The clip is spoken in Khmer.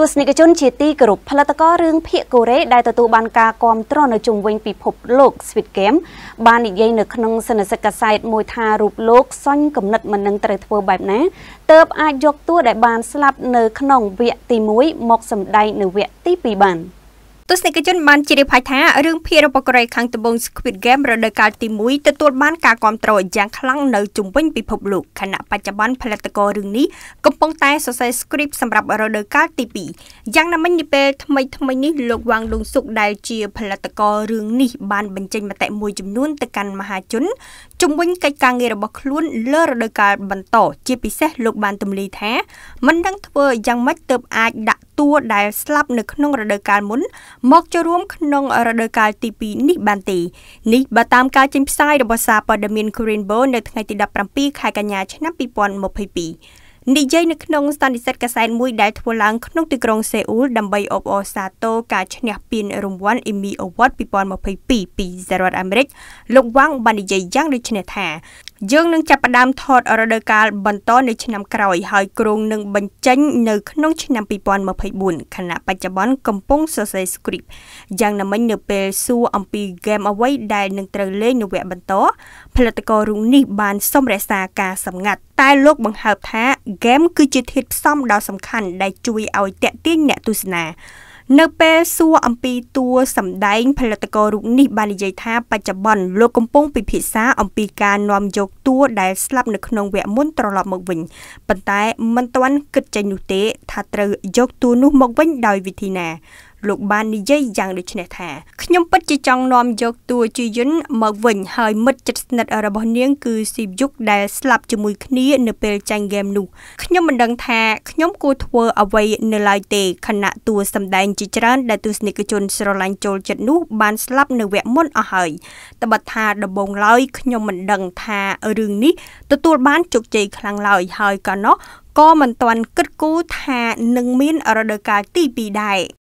ទស្សនិកជនជាទីគោរពផលិតកររឿងភាគកូរ៉េដែលទទួលបានការគាំទ្រនៅជុំវិញពិភពលោក Squid Game បាននិយាយនៅក្នុងសនសុខកាសែតមួយថារូបលោកសុញកំណត់មិននឹងត្រូវធ្វើបែបណាទើបអាចយកតួដែលបានស្លាប់នៅក្នុងវគ្គទី1មកសម្ដែងនៅវគ្គទី2បាន។ទស្សនិកជនបានជ្រាបហើយថារឿងភាគរបស់កូរ៉េខាងត្បូង Squid Game រដូវកាលទី1ទទួលបានការគាំទ្រយ៉ាងខ្លាំងនៅជុំវិញពិភពលោកខណៈបច្ចុប្បន្នផលិតកររឿងនេះកំពុងតែសរសេរ script សម្រាប់រដូវកាលទី2យ៉ាងណាមិញនាពេលថ្មីថ្មីនេះលោកវ៉ាងលុងសុកដែលជាផលិតកររឿងនេះបានបញ្ចេញមតិមួយចំនួនទៅកាន់មហាជនជំវិញកិច្ចការងាររបស់ខ្លួនលើរដូវកាលបន្តជាពិសេសលោកបានទម្លាយថា មិនដឹងធ្វើយ៉ាងម៉េចទើបអាចដាក់តួដែលស្លាប់នៅក្នុងរដូវកាលមុនមកចូលរួមក្នុងរដូវកាលទី2នេះបានទេនេះបើតាមការចេញផ្សាយរបស់សារព័ត៌មាន Korean Bone នៅថ្ងៃទី17ខែកញ្ញាឆ្នាំ2022និយាយនៅក្នុងសន្និសីទកសែតមួយដែលធ្វើឡើងក្នុងទីក្រុងសេអ៊ូលដើម្បីអបអរសាទរការឈ្នះពានរង្វាន់ Emmy Award 2022ពីសហរដ្ឋអាមេរិកលោកវ៉ាងបាននិយាយយ៉ាងដូចនេះថាយើងនឹងចាប់ផ្ដើមថតរដូវកាលបន្តនៅឆ្នាំក្រោយហើយគ្រោងនឹងបញ្ចេញនៅក្នុងឆ្នាំ2024ខណៈបច្ចុប្បន្នកំពុងសរសេរ script យ៉ាងណាមិញនៅពេលសួរអំពី game អ្វីដែលនឹងត្រូវលេងនៅវគ្គបន្តផលិតកររូបនេះបានសម្រេចសារការសម្ងាត់តែលោកបង្ហើបថា game គឺជាធាតុផ្សំដ៏សំខាន់ដែលជួយឲ្យតាក់ទាញអ្នកទស្សនានៅពេលសួរអំពីតួសម្ដែងផលិតកររូបនេះបាននិយាយថាបច្ចុប្បន្នលោកកំពុងពិភាក្សាអំពីការនាំយកតួដែលស្លាប់នៅក្នុងវគ្គមុនត្រឡប់មកវិញប៉ុន្តែមិនទាន់គិតចេញនោះទេថាត្រូវយកតួនោះមកវិញដោយវិធីណា លោកបាននិយាយយ៉ាងដូចនេះថាខ្ញុំពិតជាចង់នាំយកតួជីយុនមកវិញហើយមិត្តជិតស្និទ្ធរបស់នាងគឺស៊ីបយុកដែលស្លាប់ជាមួយគ្នានៅពេលចាញ់ហ្គេមនោះខ្ញុំមិនដឹងថាខ្ញុំគួរធ្វើអ្វីនៅឡើយទេខណៈតួសម្ដែងជាច្រើនដែលទស្សនិកជនស្រឡាញ់ចូលចិត្តនោះបានស្លាប់នៅវគ្គមុនអស់ហើយត្បិតថាដំបងឡើយខ្ញុំមិនដឹងថារឿងនេះទទួលបានជោគជ័យខ្លាំងឡើយហើយក៏នោះក៏មិនទាន់គិតគូរថានឹងមានរដូវកាលទី2ដែរ